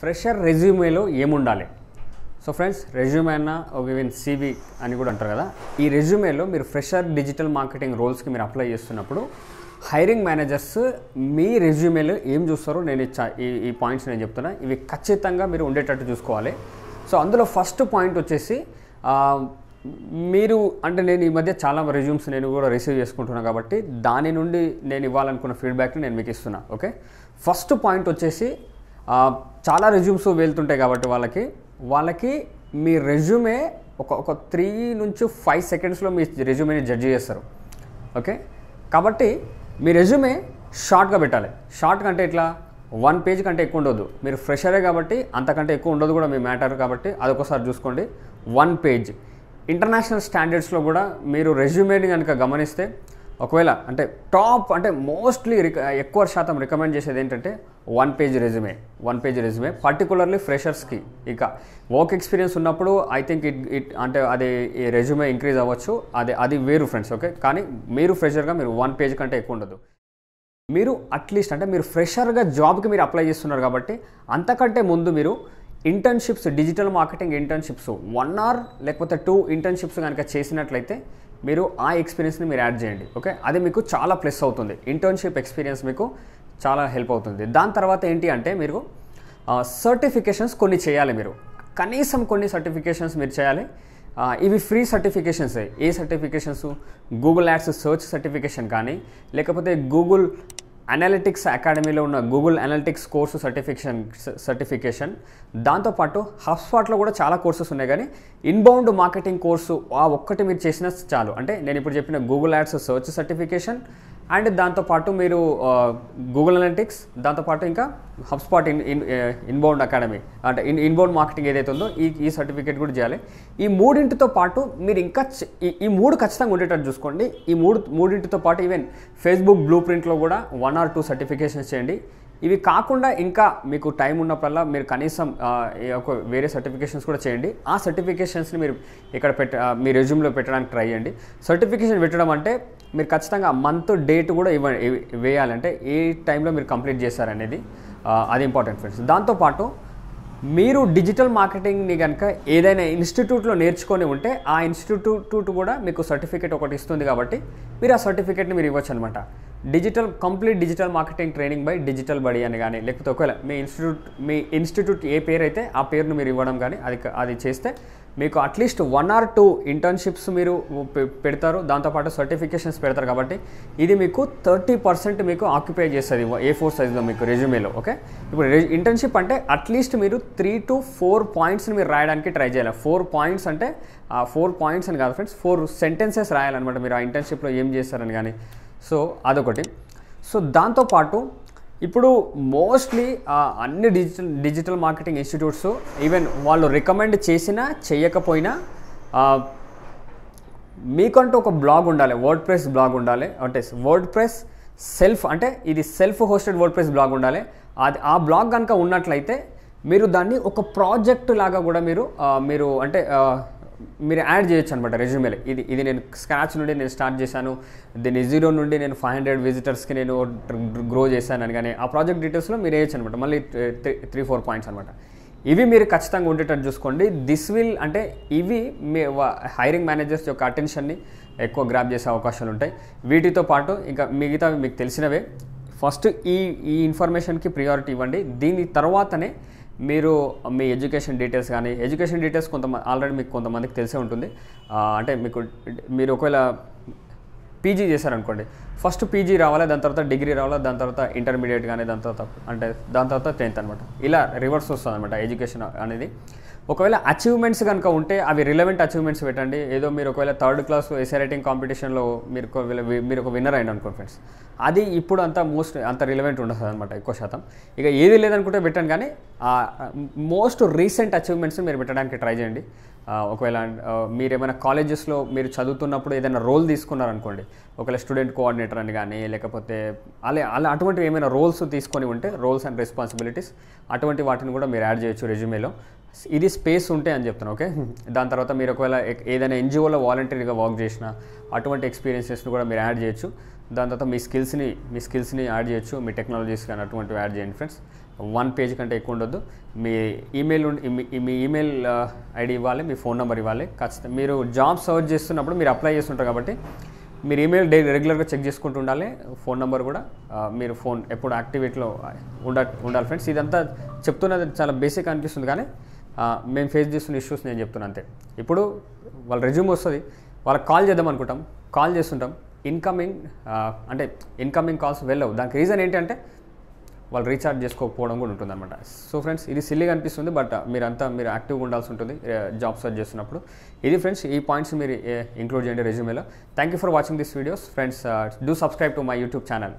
fresher రెజ్యూమేలో ఏముండాలి so friends resume అన్న ఒక ఈవెన్ సివి అని కూడా అంటారు కదా ఈ రెజ్యూమేలో మీరు ఫ్రెషర్ డిజిటల్ మార్కెటింగ్ రోల్స్కి మీరు అప్లై చేస్తున్నప్పుడు హైరింగ్ మేనేజర్స్ మీ రెజ్యూమేలో ఏం చూస్తారో నేను ఈ ఈ పాయింట్స్ నేను చెప్తున్నా ఇవి ఖచ్చితంగా మీరు ఉండేటట్టు చూసుకోవాలి సో అందులో ఫస్ట్ పాయింట్ వచ్చేసి మీరు అంటే నేను ఈ మధ్య చాలా రెజ్యూమ్స్ నేను కూడా రిసీవ్ చేసుకుంటున్నాను కాబట్టి దాని నుండి నేను ఇవ్వాలనుకున్న ఫీడ్బ్యాక్ని నేను మీకు ఇస్తున్నా ఓకే ఫస్ట్ పాయింట్ వచ్చేసి చాలా రెజ్యూమ్స్ వెళ్తుంటాయి కాబట్టి వాళ్ళకి వాళ్ళకి మీ రెజ్యూమే ఒక ఒక త్రీ నుంచి ఫైవ్ సెకండ్స్లో మీ రెజ్యూమేని జడ్జ్ చేస్తారు ఓకే కాబట్టి మీ రెజ్యూమే షార్ట్గా పెట్టాలి షార్ట్ కంటే ఇట్లా వన్ పేజ్ కంటే ఎక్కువ ఉండదు మీరు ఫ్రెషరే కాబట్టి అంతకంటే ఎక్కువ ఉండదు కూడా మీ మ్యాటర్ కాబట్టి అదొకసారి చూసుకోండి వన్ పేజ్ ఇంటర్నేషనల్ స్టాండర్డ్స్లో కూడా మీరు రెజ్యూమేని కనుక గమనిస్తే ఒకవేళ అంటే టాప్ అంటే మోస్ట్లీ ఎక్కువ శాతం రికమెండ్ చేసేది ఏంటంటే one page resume one page resume particularly ఫ్రెషర్స్కి ఇక వర్క్ ఎక్స్పీరియన్స్ ఉన్నప్పుడు ఐ థింక్ ఇట్ ఇట్ అంటే అది రెజ్యూమే ఇంక్రీజ్ అవ్వచ్చు అది అది వేరు ఫ్రెండ్స్ ఓకే కానీ మీరు ఫ్రెషర్గా మీరు వన్ పేజ్ కంటే ఎక్కువ ఉండదు మీరు అట్లీస్ట్ అంటే మీరు ఫ్రెషర్గా జాబ్కి మీరు అప్లై చేస్తున్నారు కాబట్టి అంతకంటే ముందు మీరు internships digital marketing internships one or లేకపోతే టూ ఇంటర్న్షిప్స్ కనుక చేసినట్లయితే మీరు ఆ ఎక్స్పీరియన్స్ని మీరు యాడ్ చేయండి ఓకే అది మీకు చాలా ప్లస్ అవుతుంది ఇంటర్న్షిప్ ఎక్స్పీరియన్స్ మీకు చాలా హెల్ప్ అవుతుంది దాని తర్వాత ఏంటి అంటే మీరు సర్టిఫికేషన్స్ కొన్ని చేయాలి మీరు కనీసం కొన్ని సర్టిఫికేషన్స్ మీరు చేయాలి ఇవి ఫ్రీ సర్టిఫికేషన్స్ ఏ certifications Google ads search certification కానీ లేకపోతే గూగుల్ అనలిటిక్స్ అకాడమీలో ఉన్న Google analytics course certification certification దాంతోపాటు స్పాట్లో కూడా చాలా కోర్సెస్ ఉన్నాయి కానీ ఇన్బౌండ్ మార్కెటింగ్ కోర్సు ఆ ఒక్కటి మీరు చేసినా చాలు అంటే నేను ఇప్పుడు చెప్పిన Google ads search certification and దాంతోపాటు మీరు గూగుల్ అనలిటిక్స్ దాంతోపాటు ఇంకా HubSpot in in inbound academy అంటే ఇన్ ఇన్బౌండ్ మార్కెటింగ్ ఏదైతే ఉందో ఈ ఈ సర్టిఫికేట్ కూడా చేయాలి ఈ మూడింటితో పాటు మీరు ఇంకా ఈ మూడు ఖచ్చితంగా ఉండేటట్టు చూసుకోండి ఈ మూడు మూడింటితో పాటు ఈవెన్ ఫేస్బుక్ బ్లూ ప్రింట్లో కూడా వన్ ఆర్ టూ సర్టిఫికేషన్స్ చేయండి ఇవి కాకుండా ఇంకా మీకు టైం ఉన్నప్పుడల్లా మీరు కనీసం ఒక వేరే సర్టిఫికేషన్స్ కూడా చేయండి ఆ సర్టిఫికేషన్స్ని మీరు ఇక్కడ పెట్ట మీ రెజ్యూమ్లో పెట్టడానికి ట్రై చేయండి సర్టిఫికేషన్ పెట్టడం అంటే మీరు ఖచ్చితంగా మంత్ డేట్ కూడా ఇవ్వ వేయాలంటే ఏ టైంలో మీరు కంప్లీట్ చేశారనేది అది ఇంపార్టెంట్ ఫ్రెండ్స్ దాంతోపాటు మీరు డిజిటల్ మార్కెటింగ్ని కనుక ఏదైనా ఇన్స్టిట్యూట్లో నేర్చుకొని ఉంటే ఆ ఇన్స్టిట్యూట్ కూడా మీకు సర్టిఫికేట్ ఒకటి ఇస్తుంది కాబట్టి మీరు ఆ సర్టిఫికేట్ని మీరు ఇవ్వచ్చు అనమాట digital complete digital marketing training by digital Badi అని కానీ లేకపోతే ఒకవేళ మీ ఇన్స్టిట్యూట్ మీ ఇన్స్టిట్యూట్ ఏ పేరు అయితే ఆ పేరును మీరు ఇవ్వడం కానీ అది అది చేస్తే మీకు at least one or two internships మీరు పెడతారు దాంతోపాటు సర్టిఫికేషన్స్ పెడతారు కాబట్టి ఇది మీకు థర్టీ పర్సెంట్ మీకు ఆక్యుపై చేస్తుంది ఏ ఫోర్ సైజ్లో మీకు రెజ్యూమేలో ఓకే ఇప్పుడు ఇంటర్న్షిప్ అంటే అట్లీస్ట్ మీరు త్రీ టు ఫోర్ పాయింట్స్ని మీరు రాయడానికి ట్రై చేయాలి ఫోర్ పాయింట్స్ అంటే ఆ ఫోర్ పాయింట్స్ అని కాదు ఫ్రెండ్స్ ఫోర్ సెంటెన్సెస్ రాయాలన్నమాట మీరు ఆ ఇంటర్న్షిప్లో ఏం చేస్తారని కానీ సో అదొకటి సో దాంతోపాటు ఇప్పుడు మోస్ట్లీ అన్ని digital digital marketing institutes even వాళ్ళు రికమెండ్ చేసినా చేయకపోయినా మీకంటూ ఒక బ్లాగ్ ఉండాలి వర్డ్ ప్రెస్ బ్లాగ్ ఉండాలి అంటే వర్డ్ ప్రెస్ సెల్ఫ్ అంటే ఇది self hosted WordPress blog ఉండాలి అది ఆ బ్లాగ్ కనుక ఉన్నట్లయితే మీరు దాన్ని ఒక ప్రాజెక్ట్ లాగా కూడా మీరు మీరు అంటే మీరు యాడ్ చేయొచ్చు అనమాట రెజ్యూమేలో ఇది ఇది నేను స్క్రాచ్ నుండి నేను స్టార్ట్ చేశాను దీన్ని జీరో నుండి నేను ఫైవ్ హండ్రెడ్ విజిటర్స్కి నేను గ్రో చేశాను అని కానీ ఆ ప్రాజెక్ట్ డీటెయిల్స్లో మీరు వేయచ్చు అనమాట మళ్ళీ త్రీ ఫోర్ పాయింట్స్ అనమాట ఇవి మీరు ఖచ్చితంగా ఉండేటట్టు చూసుకోండి దిస్ విల్ అంటే ఇవి మీ హైరింగ్ మేనేజర్స్ యొక్క అటెన్షన్ని ఎక్కువ గ్రాప్ చేసే అవకాశాలు ఉంటాయి వీటితో పాటు ఇంకా మిగతా మీకు తెలిసినవే ఫస్ట్ ఈ ఈ ఇన్ఫర్మేషన్కి ప్రియారిటీ ఇవ్వండి దీని తర్వాతనే మీరు మీ ఎడ్యుకేషన్ డీటెయిల్స్ కానీ ఎడ్యుకేషన్ డీటెయిల్స్ కొంత ఆల్రెడీ మీకు కొంతమందికి తెలిసే ఉంటుంది అంటే మీకు మీరు ఒకవేళ పీజీ చేశారనుకోండి ఫస్ట్ పీజీ రావాలి దాని తర్వాత డిగ్రీ రావాలి దాని తర్వాత ఇంటర్మీడియట్ కానీ దాని తర్వాత అంటే దాని తర్వాత టెన్త్ అనమాట ఇలా రివర్స్ వస్తుంది అనమాట ఎడ్యుకేషన్ అనేది ఒకవేళ అచీవ్మెంట్స్ కనుక ఉంటే అవి రిలవెంట్ అచీవ్మెంట్స్ పెట్టండి ఏదో మీరు ఒకవేళ థర్డ్ క్లాస్ ఎస్ఏ రైటింగ్ కాంపిటీషన్లో మీరు మీరు ఒక విన్నర్ అయిన అనుకోండి ఫ్రెండ్స్ అది ఇప్పుడు అంత మోస్ట్ అంత రిలవెంట్ ఉండదు అనమాట ఎక్కువ శాతం ఇక ఏది లేదనుకుంటే పెట్టండి కానీ మోస్ట్ రీసెంట్ అచీవ్మెంట్స్ మీరు పెట్టడానికి ట్రై చేయండి ఒకవేళ మీరు ఏమైనా కాలేజెస్లో మీరు చదువుతున్నప్పుడు ఏదైనా రోల్ తీసుకున్నారనుకోండి ఒకవేళ స్టూడెంట్ కోఆర్డినేటర్ అని కానీ లేకపోతే అలా అలా అటువంటివి ఏమైనా రోల్స్ తీసుకొని ఉంటే రోల్స్ అండ్ రెస్పాన్సిబిలిటీస్ అటువంటి వాటిని కూడా మీరు యాడ్ చేయొచ్చు రెజ్యూమేలో ఇది స్పేస్ ఉంటే అని చెప్తున్నాను ఓకే దాని తర్వాత మీరు ఒకవేళ ఏదైనా ఎన్జిఓలో వాలంటీర్గా వర్క్ చేసిన అటువంటి ఎక్స్పీరియన్సెస్ని కూడా మీరు యాడ్ చేయొచ్చు దాని తర్వాత మీ స్కిల్స్ని మీ స్కిల్స్ని యాడ్ చేయొచ్చు మీ టెక్నాలజీస్ కానీ అటువంటివి యాడ్ చేయండి ఫ్రెండ్స్ వన్ పేజ్ కంటే ఎక్కువ ఉండొద్దు మీ ఈమెయిల్ మీ ఈమెయిల్ ఐడి uh, ఇవ్వాలి మీ ఫోన్ నెంబర్ ఇవ్వాలి ఖచ్చితంగా మీరు జాబ్ సర్చ్ చేస్తున్నప్పుడు మీరు అప్లై చేస్తుంటారు కాబట్టి మీరు ఈమెయిల్ డే రెగ్యులర్గా చెక్ చేసుకుంటూ ఉండాలి ఫోన్ నెంబర్ కూడా uh, మీరు ఫోన్ ఎప్పుడు యాక్టివేట్లో ఉండ ఉండాలి ఫ్రెండ్స్ ఇదంతా చెప్తున్నది చాలా బేసిక్ అనిపిస్తుంది కానీ మేము ఫేస్ చేస్తున్న ఇష్యూస్ నేను చెప్తున్నాను అంతే ఇప్పుడు వాళ్ళ రెజ్యూమ్ వస్తుంది వాళ్ళకి కాల్ చేద్దాం అనుకుంటాం కాల్ చేస్తుంటాం ఇన్కమింగ్ అంటే ఇన్కమింగ్ కాల్స్ వెళ్ళవు దానికి రీజన్ ఏంటంటే వాళ్ళు రీఛార్జ్ చేసుకోకపోవడం కూడా ఉంటుందన్నమాట సో ఫ్రెండ్స్ ఇది సిల్లీగా అనిపిస్తుంది బట్ మీరంతా మీరు యాక్టివ్గా ఉండాల్సి ఉంటుంది జాబ్ సర్చ్ చేస్తున్నప్పుడు ఇది ఫ్రెండ్స్ ఈ పాయింట్స్ మీరు ఇంక్లూడ్ చేయండి రెజ్యూమేలో thank you for watching this videos friends do subscribe to my YouTube channel